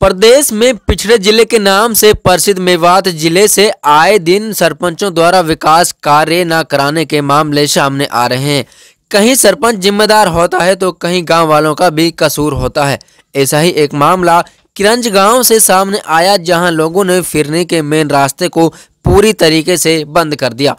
प्रदेश में पिछड़े जिले के नाम से प्रसिद्ध मेवात जिले से आए दिन सरपंचों द्वारा विकास कार्य न कराने के मामले सामने आ रहे हैं कहीं सरपंच जिम्मेदार होता है तो कहीं गांव वालों का भी कसूर होता है ऐसा ही एक मामला किरंज गांव से सामने आया जहां लोगों ने फिरने के मेन रास्ते को पूरी तरीके से बंद कर दिया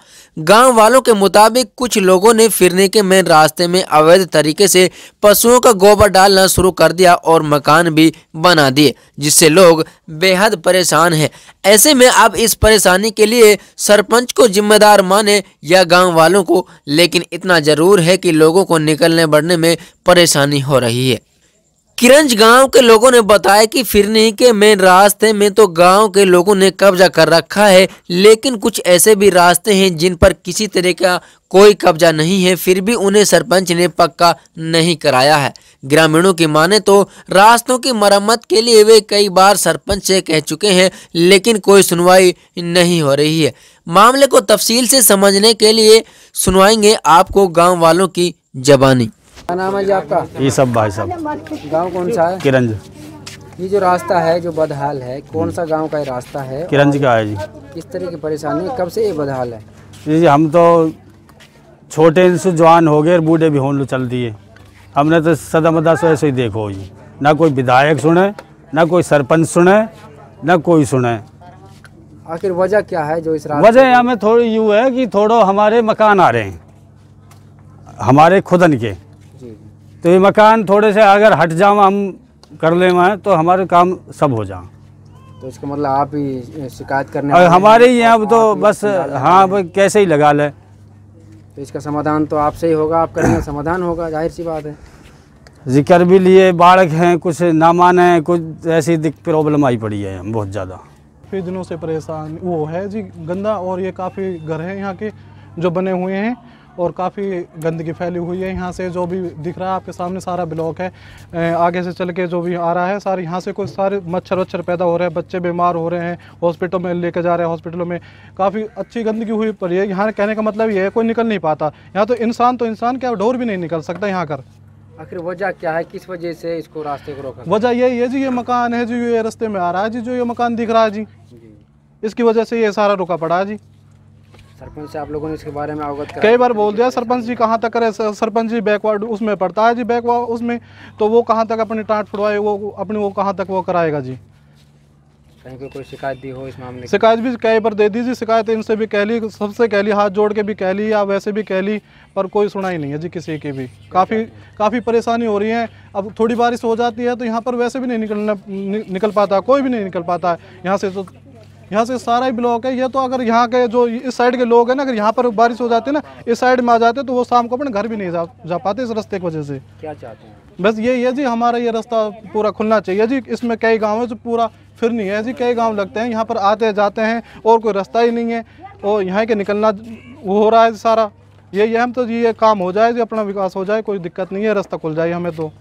गांव वालों के मुताबिक कुछ लोगों ने फिरने के मेन रास्ते में अवैध तरीके से पशुओं का गोबर डालना शुरू कर दिया और मकान भी बना दिए जिससे लोग बेहद परेशान हैं ऐसे में अब इस परेशानी के लिए सरपंच को जिम्मेदार माने या गांव वालों को लेकिन इतना ज़रूर है कि लोगों को निकलने बढ़ने में परेशानी हो रही है किरंज गांव के लोगों ने बताया कि फिरनी के मेन रास्ते में तो गांव के लोगों ने कब्जा कर रखा है लेकिन कुछ ऐसे भी रास्ते हैं जिन पर किसी तरह का कोई कब्जा नहीं है फिर भी उन्हें सरपंच ने पक्का नहीं कराया है ग्रामीणों की माने तो रास्तों की मरम्मत के लिए वे कई बार सरपंच से कह चुके हैं लेकिन कोई सुनवाई नहीं हो रही है मामले को तफसील से समझने के लिए सुनवाएंगे आपको गाँव वालों की जबानी क्या नाम है जी आपका ये सब भाई साहब गांव कौन सा है किरंज ये जो रास्ता है जो बदहाल है कौन सा गांव का रास्ता है किरंज का है जी किस तरह की परेशानी कब से ये बदहाल है जी हम तो छोटे से जवान हो गए और बूढ़े भी हों चल दिए हमने तो सदा मदा सो ऐसे ही देखो जी ना कोई विधायक सुने ना कोई सरपंच सुने ना कोई सुने आखिर वजह क्या है जो इस वजह हमें थोड़ी यूँ है कि थोड़ा हमारे मकान आ रहे हैं हमारे खुदन के तो ये मकान थोड़े से अगर हट जाओ हम कर ले मैं तो हमारे काम सब हो जाओ तो इसका मतलब आप ही शिकायत करने और हमारे ही यहाँ तो बस हाँ भाई कैसे ही लगा ले तो इसका समाधान तो आपसे ही होगा आप करेंगे समाधान होगा जाहिर सी बात है जिक्र भी लिए बाढ़ हैं कुछ नामान है कुछ ऐसी प्रॉब्लम आई पड़ी है बहुत ज़्यादा काफ़ी दिनों से परेशान वो है जी गंदा और ये काफ़ी घर है यहाँ के जो बने हुए हैं और काफ़ी गंदगी फैली हुई है यहाँ से जो भी दिख रहा है आपके सामने सारा ब्लॉक है आगे से चल के जो भी आ रहा है सारे यहाँ से कोई सारे मच्छर वच्छर पैदा हो रहे हैं बच्चे बीमार हो रहे हैं हॉस्पिटल में लेके जा रहे हैं हॉस्पिटलों में काफ़ी अच्छी गंदगी हुई पर ये यहाँ कहने का मतलब ये है कोई निकल नहीं पाता यहाँ तो इंसान तो इंसान क्या डोर भी नहीं निकल सकता यहाँ कर आखिर वजह क्या है किस वजह से इसको रास्ते को रोका वजह यही है जी ये मकान है जी ये रास्ते में आ रहा है जी जो ये मकान दिख रहा है जी इसकी वजह से ये सारा रुका पड़ा है जी सरपंच से आप लोगों ने इसके बारे में अवगत कई बार बोल दिया सरपंच जी कहाँ तक करे सरपंच जी बैकवर्ड उसमें पड़ता है जी बैकवर्ड उसमें तो वो कहाँ तक अपनी टाँट फुड़वाए वो अपनी वो कहाँ तक वो कराएगा जी कहीं को कोई शिकायत दी हो इस मामले शिकायत भी कई बार दे दी जी शिकायत इनसे भी कह ली सबसे कह ली हाथ जोड़ के भी कह ली या वैसे भी कह ली पर कोई सुनाई नहीं है जी किसी की भी काफ़ी काफ़ी परेशानी हो रही है अब थोड़ी बारिश हो जाती है तो यहाँ पर वैसे भी नहीं निकलना निकल पाता कोई भी नहीं निकल पाता है यहाँ से तो यहाँ से सारा ही ब्लॉक है ये तो अगर यहाँ के जो इस साइड के लोग हैं ना अगर यहाँ पर बारिश हो जाती है ना इस साइड में आ जाते तो वो शाम को अपने घर भी नहीं जा, जा पाते इस रास्ते की वजह से क्या चाहते हैं बस ये है जी हमारा ये रास्ता पूरा खुलना चाहिए जी इसमें कई गाँव है जो पूरा फिर नहीं है जी कई गाँव लगते हैं यहाँ पर आते जाते हैं और कोई रास्ता ही नहीं है और यहाँ के निकलना वो हो रहा है सारा यही है हम तो ये काम हो जाए जी अपना विकास हो जाए कोई दिक्कत नहीं है रास्ता खुल जाए हमें तो